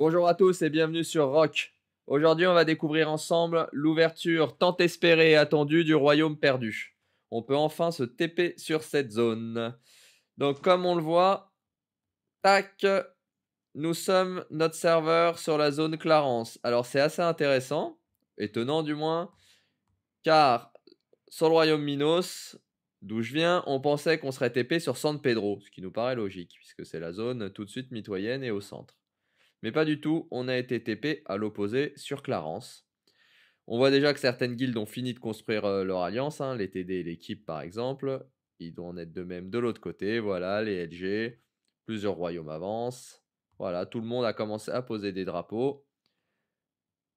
Bonjour à tous et bienvenue sur Rock. Aujourd'hui, on va découvrir ensemble l'ouverture tant espérée et attendue du Royaume perdu. On peut enfin se TP sur cette zone. Donc, comme on le voit, tac, nous sommes notre serveur sur la zone Clarence. Alors, c'est assez intéressant, étonnant du moins, car sur le Royaume Minos, d'où je viens, on pensait qu'on serait TP sur San Pedro, ce qui nous paraît logique, puisque c'est la zone tout de suite mitoyenne et au centre. Mais pas du tout, on a été TP à l'opposé sur Clarence. On voit déjà que certaines guildes ont fini de construire euh, leur alliance, hein, les TD et l'équipe par exemple. Ils doivent en être de même de l'autre côté, voilà, les LG, plusieurs royaumes avancent. Voilà, tout le monde a commencé à poser des drapeaux.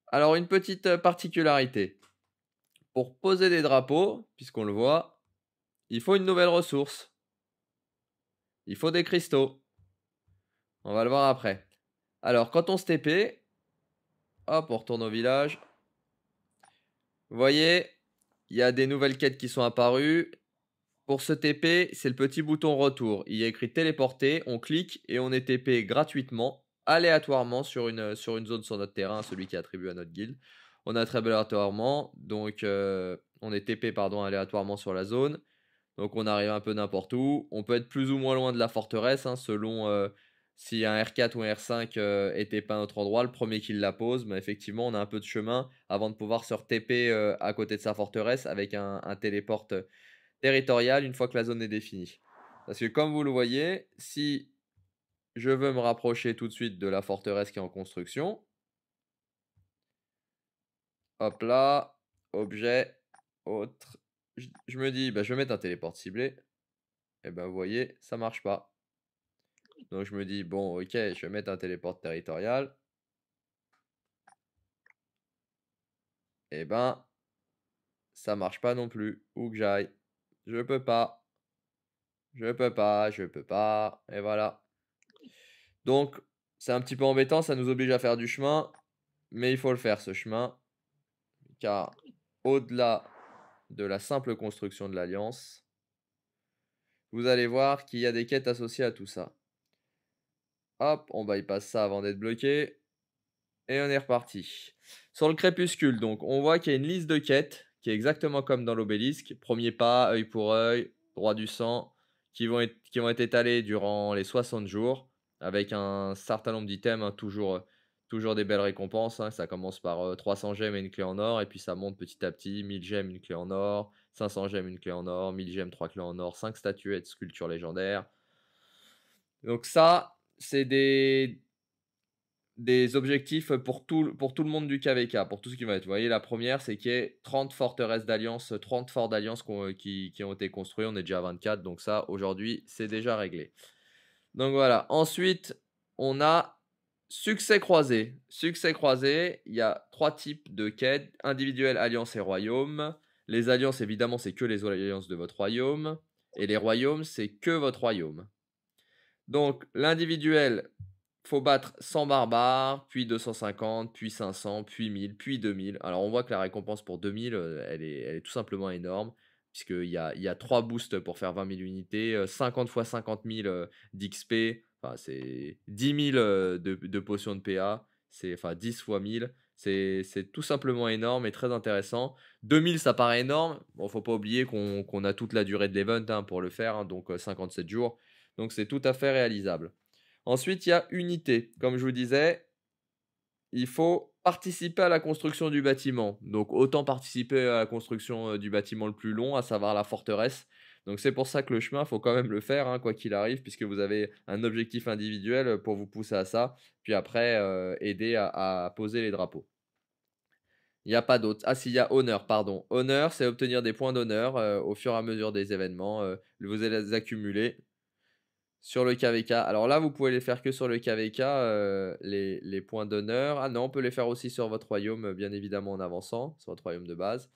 Alors une petite euh, particularité. Pour poser des drapeaux, puisqu'on le voit, il faut une nouvelle ressource. Il faut des cristaux. On va le voir après. Alors, quand on se TP, hop, on retourne au village. Vous voyez, il y a des nouvelles quêtes qui sont apparues. Pour se TP, c'est le petit bouton retour. Il y a écrit téléporter, on clique et on est TP gratuitement, aléatoirement sur une, sur une zone sur notre terrain, celui qui est attribué à notre guild. On a très aléatoirement, donc euh, on est TP pardon, aléatoirement sur la zone. Donc on arrive un peu n'importe où. On peut être plus ou moins loin de la forteresse hein, selon, euh, si un R4 ou un R5 était pas à notre endroit, le premier qui la pose, mais bah, effectivement, on a un peu de chemin avant de pouvoir se tp euh, à côté de sa forteresse avec un, téléporte territorial une fois que la zone est définie. Parce que comme vous le voyez, si je veux me rapprocher tout de suite de la forteresse qui est en construction, hop là, objet, autre, je, me dis, bah, je vais mettre un téléporte ciblé, et eh ben vous voyez, ça marche pas. Donc je me dis, bon, ok, je vais mettre un téléporte territorial. Eh ben, ça marche pas non plus. Où que j'aille. Je peux pas. Je peux pas, je peux pas. Et voilà. Donc, c'est un petit peu embêtant, ça nous oblige à faire du chemin. Mais il faut le faire, ce chemin. Car au-delà de la simple construction de l'alliance, vous allez voir qu'il y a des quêtes associées à tout ça. Hop, on bypass ça avant d'être bloqué. Et on est reparti. Sur le crépuscule, donc, on voit qu'il y a une liste de quêtes qui est exactement comme dans l'obélisque. Premier pas, œil pour œil, droit du sang, qui vont être, qui étalés durant les 60 jours, avec un certain nombre d'items, hein, toujours, toujours des belles récompenses. Hein. Ça commence par 300 euh, gemmes et une clé en or, et puis ça monte petit à petit, 1000 gemmes, une clé en or, 500 gemmes, une clé en or, 1000 gemmes, 3 clés en or, 5 statuettes, sculptures légendaires. Donc ça, c'est des, objectifs pour tout, pour tout le monde du KVK, pour tout ce qui va être. Vous voyez, la première, c'est qu'il y ait 30 forteresses d'alliance, 30 forts d'alliance euh, qui, ont été construits. On est déjà à 24, donc ça, aujourd'hui, c'est déjà réglé. Donc voilà. Ensuite, on a succès croisé. Succès croisé, il y a trois types de quêtes individuelles, alliances et royaumes. Les alliances, évidemment, c'est que les alliances de votre royaume. Et les royaumes, c'est que votre royaume. Donc l'individuel, faut battre 100 barbares, puis 250, puis 500, puis 1000, puis 2000. Alors on voit que la récompense pour 2000, euh, elle est, tout simplement énorme, puisqu'il y a, il y a 3 boosts pour faire 20 000 unités, 50 euh, fois 50 000 d'XP, c'est 10 000 euh, de, potions de PA, c'est enfin 10 x 1000. C'est tout simplement énorme et très intéressant. 2000, ça paraît énorme. Bon, faut pas oublier qu'on a toute la durée de l'event hein, pour le faire, hein, donc 57 jours. Donc c'est tout à fait réalisable. Ensuite, il y a unité. Comme je vous disais, il faut participer à la construction du bâtiment. Donc autant participer à la construction euh, du bâtiment le plus long, à savoir la forteresse. Donc c'est pour ça que le chemin, faut quand même le faire, hein, quoi qu'il arrive, puisque vous avez un objectif individuel euh, pour vous pousser à ça, puis après euh, aider à, poser les drapeaux. Il n'y a pas d'autre. Ah si, y a honneur, pardon. Honneur, c'est obtenir des points d'honneur au fur et à mesure des événements. vous allez les accumuler sur le KVK. Alors là, vous pouvez les faire que sur le KVK, euh, les, points d'honneur. Ah non, on peut les faire aussi sur votre royaume, euh, bien évidemment, en avançant, sur votre royaume de base.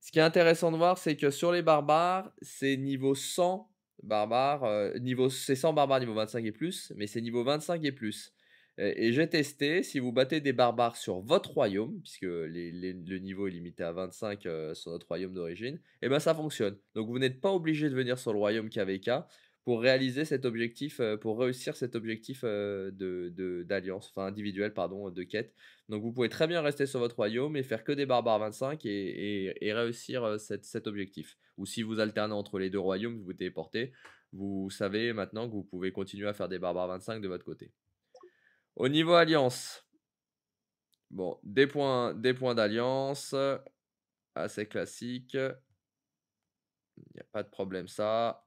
Ce qui est intéressant de voir, c'est que sur les barbares, c'est niveau 100 euh, barbares, niveau, c'est 100 barbares niveau 25 et plus, mais c'est niveau 25 et plus. Et, j'ai testé, si vous battez des barbares sur votre royaume, puisque le niveau est limité à 25 sur notre royaume d'origine, et eh ben ça fonctionne. Donc vous n'êtes pas obligé de venir sur le royaume KVK, pour réaliser cet objectif, pour réussir cet objectif de, d'alliance, enfin individuel, pardon, de quête. Donc vous pouvez très bien rester sur votre royaume et faire que des barbares 25 et, réussir cet objectif. Ou si vous alternez entre les deux royaumes, vous vous téléportez, vous savez maintenant que vous pouvez continuer à faire des barbares 25 de votre côté. Au niveau alliance, bon, des points, des points d'alliance, assez classique. Il n'y a pas de problème ça.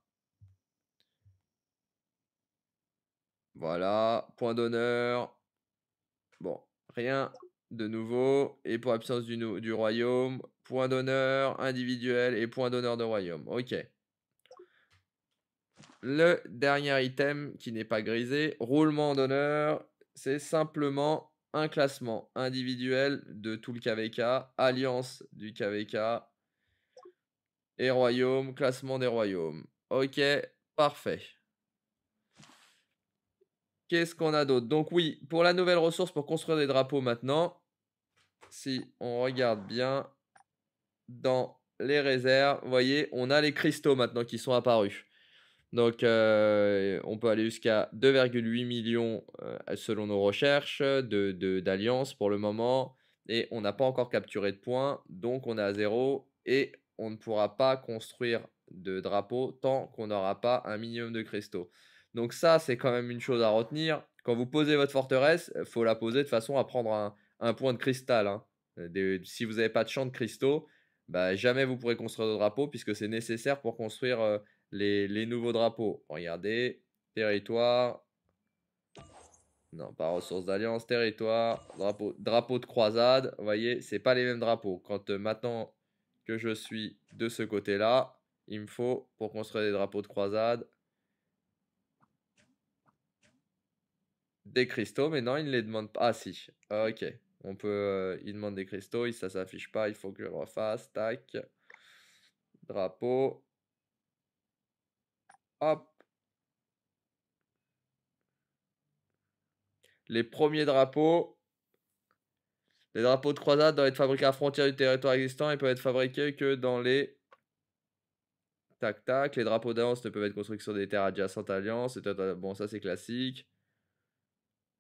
Voilà, point d'honneur. Bon, rien de nouveau. Et pour absence du, du royaume, point d'honneur individuel et point d'honneur de royaume. Ok. Le dernier item qui n'est pas grisé, roulement d'honneur, c'est simplement un classement individuel de tout le KVK, alliance du KVK et royaume, classement des royaumes. Ok, parfait. Qu'est-ce qu'on a d'autre Donc oui, pour la nouvelle ressource pour construire des drapeaux maintenant, si on regarde bien dans les réserves, vous voyez, on a les cristaux maintenant qui sont apparus. Donc euh, on peut aller jusqu'à 2,8 millions euh, selon nos recherches d'alliances de, d'alliance pour le moment. Et on n'a pas encore capturé de points, donc on est à zéro et on ne pourra pas construire de drapeau tant qu'on n'aura pas un minimum de cristaux. Donc ça, c'est quand même une chose à retenir. Quand vous posez votre forteresse, il euh, faut la poser de façon à prendre un, point de cristal. Hein. Euh, si vous n'avez pas de champ de cristaux, bah, jamais vous pourrez construire de drapeau puisque c'est nécessaire pour construire euh, les, nouveaux drapeaux. Regardez, territoire. Non, pas ressources d'alliance, territoire, drapeau, drapeau de croisade. Vous voyez, c'est pas les mêmes drapeaux. Quand maintenant que je suis de ce côté-là, il me faut pour construire des drapeaux de croisade Des cristaux, mais non, il ne les demande pas. Ah si, ah, ok. On peut, euh, il demande des cristaux, ça s'affiche pas, il faut que je le refasse. Tac. Drapeau. Hop. Les premiers drapeaux. Les drapeaux de croisade doivent être fabriqués à frontière du territoire existant et peuvent être fabriqués que dans les Tac tac. Les drapeaux d'alliance ne peuvent être construits sur des terres adjacentes à Alliance. Bon, ça c'est classique.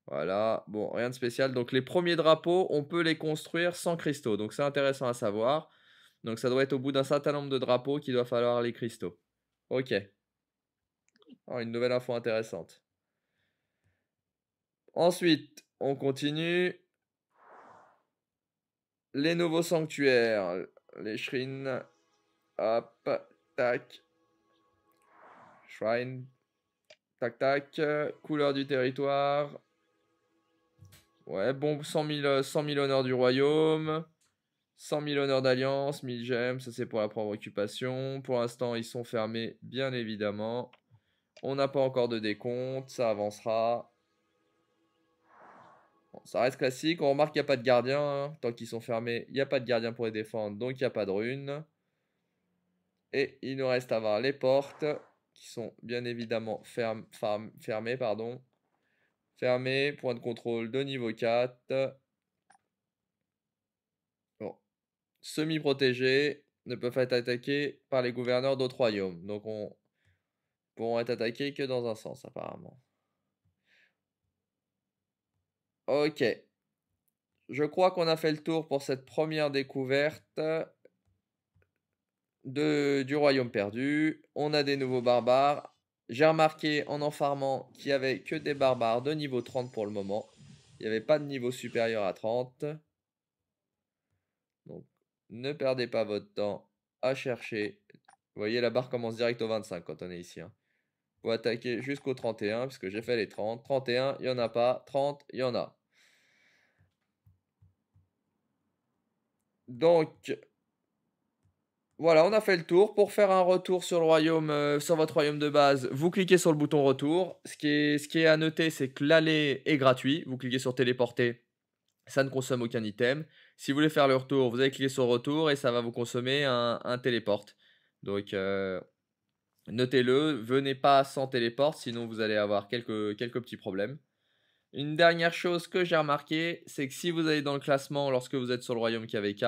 Voilà, bon, rien de spécial. Donc les premiers drapeaux, on peut les construire sans cristaux. Donc c'est intéressant à savoir. Donc ça doit être au bout d'un certain nombre de drapeaux qu'il doit falloir les cristaux. Ok. Oh, une nouvelle info intéressante. Ensuite, on continue. Les nouveaux sanctuaires. Les shrines. Hop, tac. Shrine. Tac, tac. Couleur du territoire. Ouais, bon, 100 000, euh, honneurs du royaume. 100 000 honneurs d'alliance, 1000 gemmes, ça c'est pour la propre occupation. Pour l'instant, ils sont fermés, bien évidemment. On n'a pas encore de décompte, ça avancera. ça reste classique, on remarque qu'il n'y a pas de gardien. Hein. Tant qu'ils sont fermés, il n'y a pas de gardien pour les défendre, donc il n'y a pas de runes. Et il nous reste à voir les portes, qui sont bien évidemment fermées. Pardon. Fermé, point de contrôle de niveau 4. Semi-protégé, ne peuvent être attaqués par les gouverneurs d'autres royaumes. Donc on pourront être attaqués que dans un sens apparemment. Ok. Je crois qu'on a fait le tour pour cette première découverte de, du royaume perdu. On a des nouveaux barbares j'ai remarqué en enfarmant qu'il n'y avait que des barbares de niveau 30 pour le moment. Il n'y avait pas de niveau supérieur à 30. Donc, ne perdez pas votre temps à chercher. Vous voyez, la barre commence direct au 25 quand on est ici. Hein. Vous attaquer jusqu'au 31, puisque j'ai fait les 30. 31, il n'y en a pas. 30, il y en a. Donc, voilà, on a fait le tour. Pour faire un retour sur, le royaume, euh, sur votre royaume de base, vous cliquez sur le bouton retour. Ce qui est, à noter, c'est que l'aller est gratuit. Vous cliquez sur téléporter, ça ne consomme aucun item. Si vous voulez faire le retour, vous allez cliquer sur retour et ça va vous consommer un, téléporte. Donc euh, notez-le, venez pas sans téléporte, sinon vous allez avoir quelques, quelques petits problèmes. Une dernière chose que j'ai remarqué, c'est que si vous allez dans le classement lorsque vous êtes sur le royaume KVK,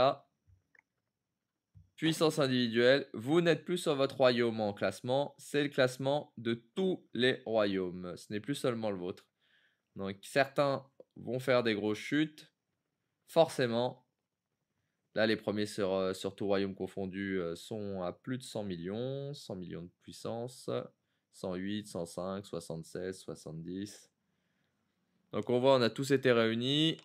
Puissance individuelle, vous n'êtes plus sur votre royaume en classement, c'est le classement de tous les royaumes. Ce n'est plus seulement le vôtre. Donc certains vont faire des grosses chutes, forcément. Là, les premiers sur, euh, tout royaume confondu euh, sont à plus de 100 millions, 100 millions de puissance, 108, 105, 76, 70. Donc on voit, on a tous été réunis.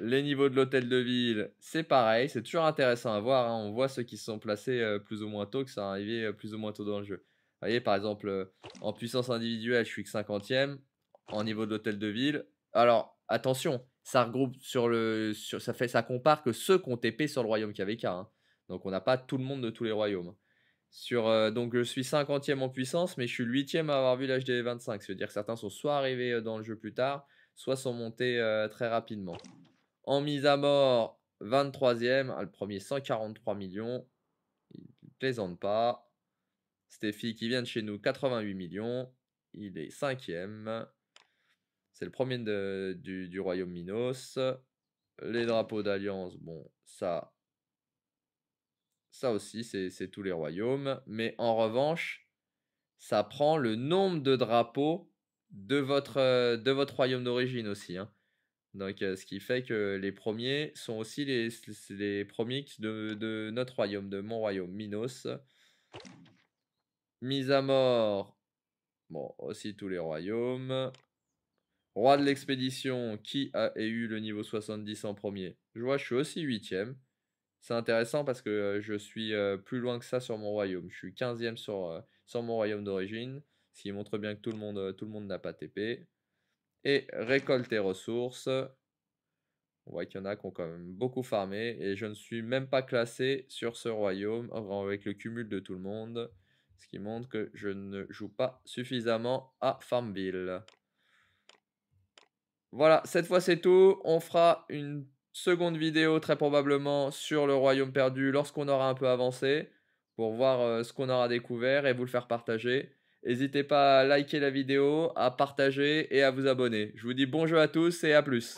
Les niveaux de l'hôtel de ville, c'est pareil, c'est toujours intéressant à voir. Hein. On voit ceux qui se sont placés euh, plus ou moins tôt, que ça arrivé euh, plus ou moins tôt dans le jeu. Vous voyez, par exemple, euh, en puissance individuelle, je suis que 50e. En niveau de l'hôtel de ville, alors attention, ça regroupe sur le. ça, fait, ça compare que ceux qui ont TP sur le royaume KVK. Hein. Donc on n'a pas tout le monde de tous les royaumes. Sur, donc je suis 50e en puissance, mais je suis 8e à avoir vu l'HD 25. C'est-à-dire que certains sont soit arrivés dans le jeu plus tard, soit sont montés très rapidement. En mise à mort, 23e. Ah, le premier, 143 millions. Il ne plaisante pas. Steffi qui vient de chez nous, 88 millions. Il est 5e. C'est le premier du, royaume Minos. Les drapeaux d'alliance, bon, ça, ça aussi, c'est tous les royaumes. Mais en revanche, ça prend le nombre de drapeaux de votre, de votre royaume d'origine aussi. Hein. Donc, euh, ce qui fait que les premiers sont aussi les, les premiers de, notre royaume, de mon royaume, Minos. Mise à mort. Bon, aussi tous les royaumes. Roi de l'expédition, qui a eu le niveau 70 en premier Je vois, je suis aussi 8 C'est intéressant parce que euh, je suis euh, plus loin que ça sur mon royaume. Je suis 15ème sur, sur mon royaume d'origine, ce qui montre bien que tout le monde, tout le monde n'a pas TP et récolte ressources. On voit qu'il y en a qui ont quand même beaucoup farmé et je ne suis même pas classé sur ce royaume avec le cumul de tout le monde. Ce qui montre que je ne joue pas suffisamment à Farmville. Voilà, cette fois c'est tout. On fera une seconde vidéo très probablement sur le royaume perdu lorsqu'on aura un peu avancé pour voir euh, ce qu'on aura découvert et vous le faire partager. N'hésitez pas à liker la vidéo, à partager et à vous abonner. Je vous dis bonjour à tous et à plus.